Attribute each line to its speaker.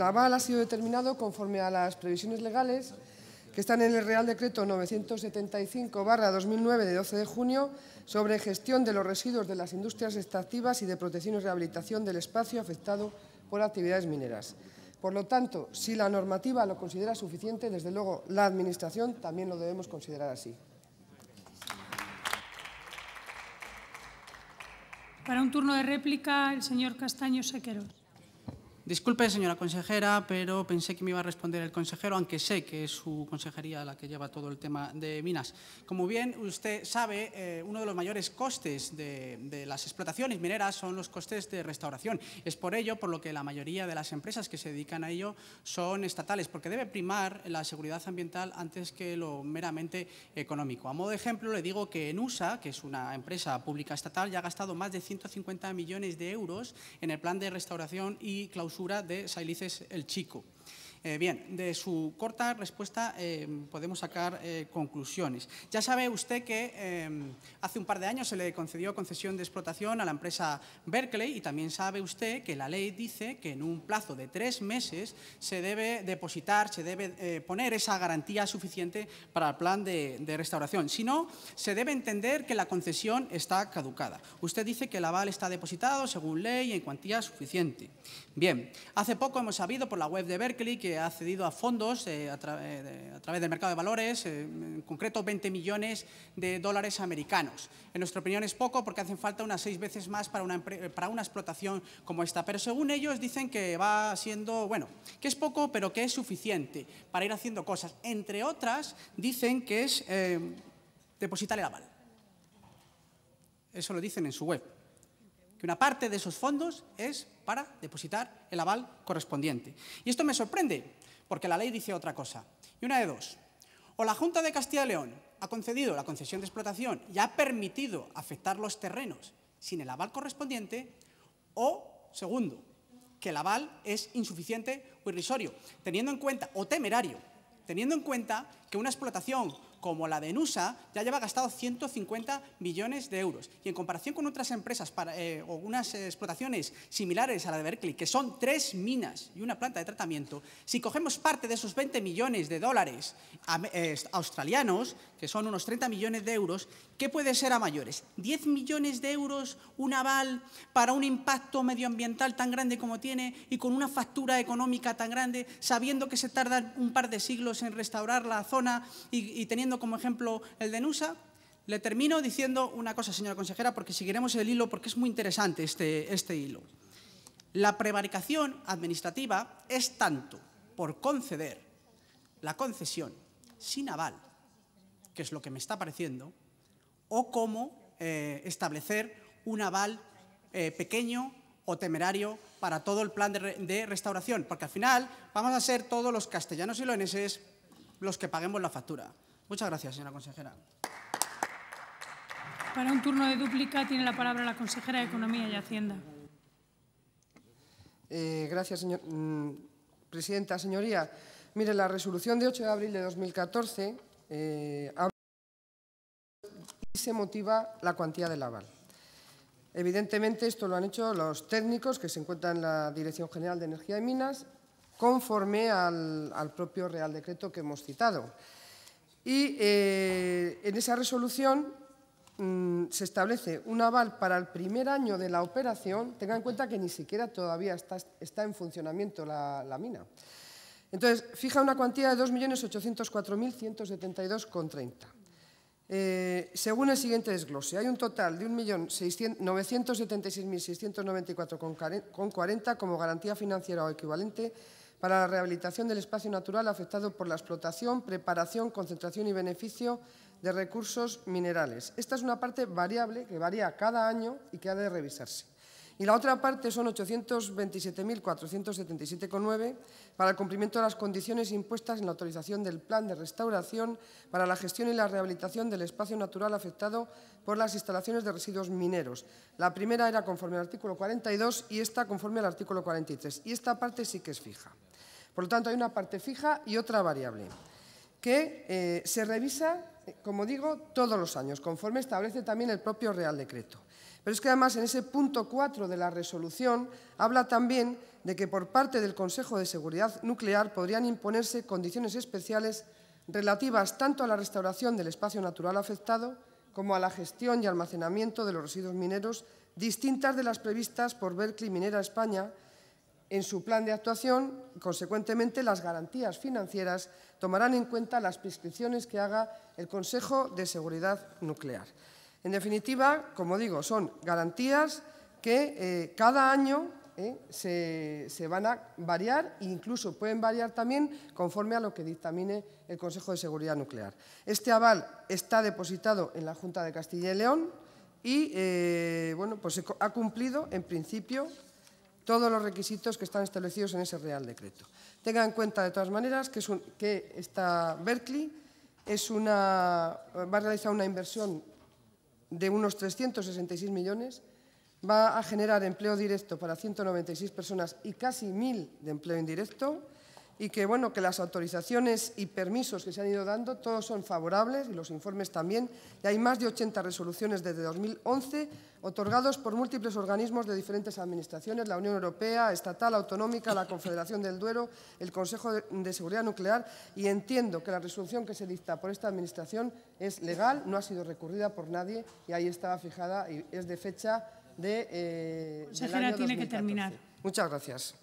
Speaker 1: La aval ha sido determinado conforme a las previsiones legales que están en el Real Decreto 975-2009 de 12 de junio sobre gestión de los residuos de las industrias extractivas y de protección y rehabilitación del espacio afectado por actividades mineras. Por lo tanto, si la normativa lo considera suficiente, desde luego la Administración también lo debemos considerar así.
Speaker 2: Para un turno de réplica, el señor Castaño Sequeros. Disculpe, señora consejera, pero pensé que me iba a responder el consejero, aunque sé que es su consejería la que lleva todo el tema de minas. Como bien usted sabe, eh, uno de los mayores costes de, de, las explotaciones mineras son los costes de restauración. Es por ello por lo que la mayoría de las empresas que se dedican a ello son estatales, porque debe primar la seguridad ambiental antes que lo meramente económico. A modo de ejemplo, le digo que en USA, que es una empresa pública estatal, ya ha gastado más de 150 millones de euros en el plan de restauración y clausura de Sailices el Chico. Eh, bien, de su corta respuesta eh, podemos sacar eh, conclusiones. Ya sabe usted que hace un par de años se le concedió concesión de explotación a la empresa Berkeley y también sabe usted que la ley dice que en un plazo de tres meses se debe depositar, se debe poner esa garantía suficiente para el plan de, de restauración. Si no, se debe entender que la concesión está caducada. Usted dice que el aval está depositado según ley en cuantía suficiente. Bien, hace poco hemos sabido por la web de Berkeley que ha accedido a fondos eh, eh, a, través del mercado de valores, eh, en concreto 20 millones de dólares americanos. En nuestra opinión es poco porque hacen falta unas seis veces más para una, explotación como esta, pero según ellos dicen que va siendo, bueno, que es poco pero que es suficiente para ir haciendo cosas. Entre otras, dicen que es depositar el aval. Eso lo dicen en su web que una parte de esos fondos es para depositar el aval correspondiente. Y esto me sorprende, porque la ley dice otra cosa. Y una de dos. O la Junta de Castilla y León ha concedido la concesión de explotación y ha permitido afectar los terrenos sin el aval correspondiente, o, segundo, que el aval es insuficiente o irrisorio, teniendo en cuenta, o temerario, teniendo en cuenta que una explotación como la de Nusa, ya lleva gastado 150 millones de euros. Y en comparación con otras empresas para, eh, o unas explotaciones similares a la de Berkeley, que son tres minas y una planta de tratamiento, si cogemos parte de esos 20 millones de dólares eh, australianos, que son unos 30 millones de euros, ¿qué puede ser a mayores? ¿10 millones de euros un aval para un impacto medioambiental tan grande como tiene y con una factura económica tan grande, sabiendo que se tardan un par de siglos en restaurar la zona y teniendo como ejemplo el de Nusa, le termino diciendo una cosa, señora consejera, porque seguiremos el hilo, porque es muy interesante este, este hilo. La prevaricación administrativa es tanto por conceder la concesión sin aval, que es lo que me está pareciendo, o como eh, establecer un aval eh, pequeño o temerario para todo el plan de, de, restauración, porque al final vamos a ser todos los castellanos y leoneses los que paguemos la factura. Muchas gracias, señora consejera. Para un turno de dúplica tiene la palabra la consejera de Economía y Hacienda. Eh,
Speaker 1: gracias, señor, mm, presidenta. Señoría, mire, la resolución de 8 de abril de 2014 eh, y se motiva la cuantía del aval. Evidentemente, esto lo han hecho los técnicos que se encuentran en la Dirección General de Energía y Minas, conforme al propio Real Decreto que hemos citado. Y eh, en esa resolución mm, se establece un aval para el primer año de la operación. Tengan en cuenta que ni siquiera todavía está, en funcionamiento la, mina. Entonces, fija una cuantía de 2.804.172,30. Eh, según el siguiente desglose, hay un total de 1.976.694,40 como garantía financiera o equivalente para la rehabilitación del espacio natural afectado por la explotación, preparación, concentración y beneficio de recursos minerales. Esta es una parte variable que varía cada año y que ha de revisarse y la otra parte son 827.477,9 para el cumplimiento de las condiciones impuestas en la autorización del Plan de Restauración para la gestión y la rehabilitación del espacio natural afectado por las instalaciones de residuos mineros. La primera era conforme al artículo 42 y esta conforme al artículo 43. Y esta parte sí que es fija. Por lo tanto, hay una parte fija y otra variable que eh, se revisa eh, como digo, todos los años, conforme establece también el propio Real Decreto. Pero es que además en ese punto 4 de la resolución habla también de que por parte del Consejo de Seguridad Nuclear podrían imponerse condiciones especiales relativas tanto a la restauración del espacio natural afectado como a la gestión y almacenamiento de los residuos mineros, distintas de las previstas por Berkeley Minera España, en su plan de actuación, consecuentemente, las garantías financieras tomarán en cuenta las prescripciones que haga el Consejo de Seguridad Nuclear. En definitiva, como digo, son garantías que eh, cada año eh, se, van a variar e incluso pueden variar también conforme a lo que dictamine el Consejo de Seguridad Nuclear. Este aval está depositado en la Junta de Castilla y León y eh, bueno, pues ha cumplido en principio todos los requisitos que están establecidos en ese Real Decreto. Tenga en cuenta, de todas maneras, que, esta Berkeley es va a realizar una inversión de unos 366 millones, va a generar empleo directo para 196 personas y casi 1.000 de empleo indirecto, y que, bueno, que las autorizaciones y permisos que se han ido dando, todos son favorables y los informes también. Y hay más de 80 resoluciones desde 2011 otorgados por múltiples organismos de diferentes administraciones, la Unión Europea, estatal, autonómica, la Confederación del Duero, el Consejo de Seguridad Nuclear y entiendo que la resolución que se dicta por esta administración es legal, no ha sido recurrida por nadie y ahí estaba fijada y es de fecha de... Eh, la tiene que terminar. Muchas gracias.